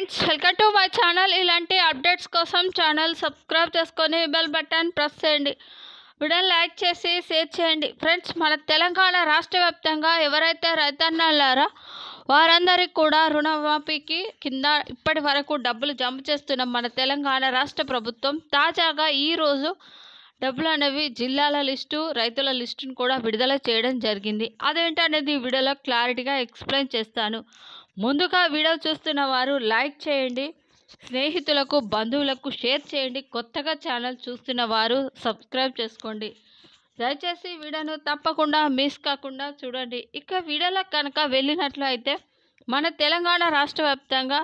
friends welcome to my channel ఇలాంటి updates కోసం channel subscribe చేసుకొని బెల్ బటన్ ప్రెస్ చేయండి వీడియో లైక్ చేసి షేర్ చేయండి ఫ్రెండ్స్ మన తెలంగాణ రాష్ట్ర వ్యాప్తంగా ఎవరైతే రైతన్నారో వారందరికీ కూడా రుణమాఫీకి కింద ఇప్పటి వరకు డబ్బులు జమ చేస్తున్న మన తెలంగాణ రాష్ట్ర ప్రభుత్వం తాజాగా ఈరోజు డబ్బులు అనేవి జిల్లాల లిస్టు రైతుల లిస్టును కూడా విడుదల చేయడం జరిగింది అదేంటనేది ఈ వీడియోలో క్లారిటీగా ఎక్స్ప్లెయిన్ చేస్తాను ముందుగా వీడియో చూస్తున్న వారు లైక్ చేయండి స్నేహితులకు బంధువులకు షేర్ చేయండి కొత్తగా ఛానల్ చూస్తున్న వారు సబ్స్క్రైబ్ చేసుకోండి దయచేసి వీడియోను తప్పకుండా మిస్ కాకుండా చూడండి ఇక వీడియోలో కనుక వెళ్ళినట్లయితే మన తెలంగాణ రాష్ట్ర వ్యాప్తంగా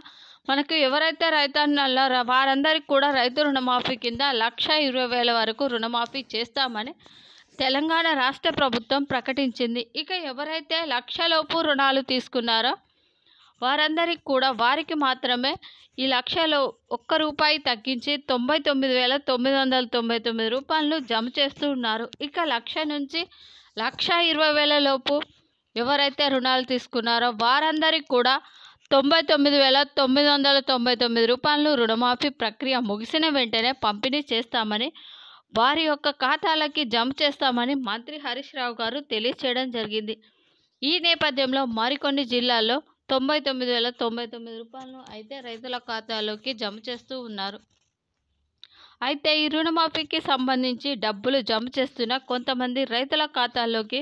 మనకు ఎవరైతే రైతన్నల వారందరికీ కూడా రైతు రుణమాఫీ కింద లక్ష ఇరవై వేల వరకు రుణమాఫీ చేస్తామని తెలంగాణ రాష్ట్ర ప్రభుత్వం ప్రకటించింది ఇక ఎవరైతే లక్షలోపు రుణాలు తీసుకున్నారో వారందరికీ కూడా వారికి మాత్రమే ఈ లక్షలో ఒక్క రూపాయి తగ్గించి తొంభై తొమ్మిది వేల తొమ్మిది వందల తొంభై తొమ్మిది రూపాయలను జమ చేస్తూ ఉన్నారు ఇక లక్ష నుంచి లక్ష ఇరవై వేల లోపు ఎవరైతే రుణాలు తీసుకున్నారో వారందరికీ కూడా తొంభై తొమ్మిది వేల తొమ్మిది వందల తొంభై తొమ్మిది రూపాయలను రుణమాఫీ ప్రక్రియ ముగిసిన వెంటనే పంపిణీ చేస్తామని వారి యొక్క ఖాతాలకి జమ చేస్తామని మంత్రి హరీష్ రావు గారు తెలియచేయడం జరిగింది ఈ నేపథ్యంలో మరికొన్ని జిల్లాల్లో తొంభై తొమ్మిది వేల తొంభై తొమ్మిది రూపాయలను అయితే రైతుల ఖాతాలోకి జమ చేస్తూ ఉన్నారు అయితే ఈ రుణమాఫీకి సంబంధించి డబ్బులు జమ చేస్తున్న కొంతమంది రైతుల ఖాతాల్లోకి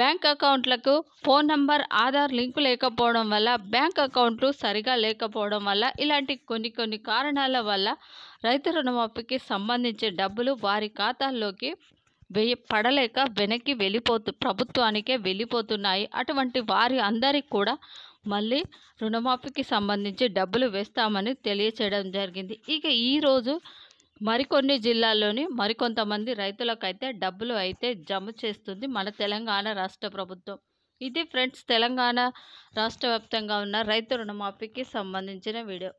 బ్యాంక్ అకౌంట్లకు ఫోన్ నంబర్ ఆధార్ లింకు లేకపోవడం వల్ల బ్యాంక్ అకౌంట్లు సరిగా లేకపోవడం వల్ల ఇలాంటి కొన్ని కొన్ని కారణాల వల్ల రైతు రుణమాఫీకి సంబంధించి డబ్బులు వారి ఖాతాల్లోకి వెయ్యి పడలేక వెనక్కి వెళ్ళిపోతు ప్రభుత్వానికే వెళ్ళిపోతున్నాయి అటువంటి వారి అందరికి కూడా మళ్ళీ రుణమాఫీకి సంబంధించి డబ్బులు వేస్తామని తెలియచేయడం జరిగింది ఇక ఈరోజు మరికొన్ని జిల్లాల్లోని మరికొంతమంది రైతులకైతే డబ్బులు అయితే జమ చేస్తుంది మన తెలంగాణ రాష్ట్ర ప్రభుత్వం ఇది ఫ్రెండ్స్ తెలంగాణ రాష్ట్ర ఉన్న రైతు రుణమాఫీకి సంబంధించిన వీడియో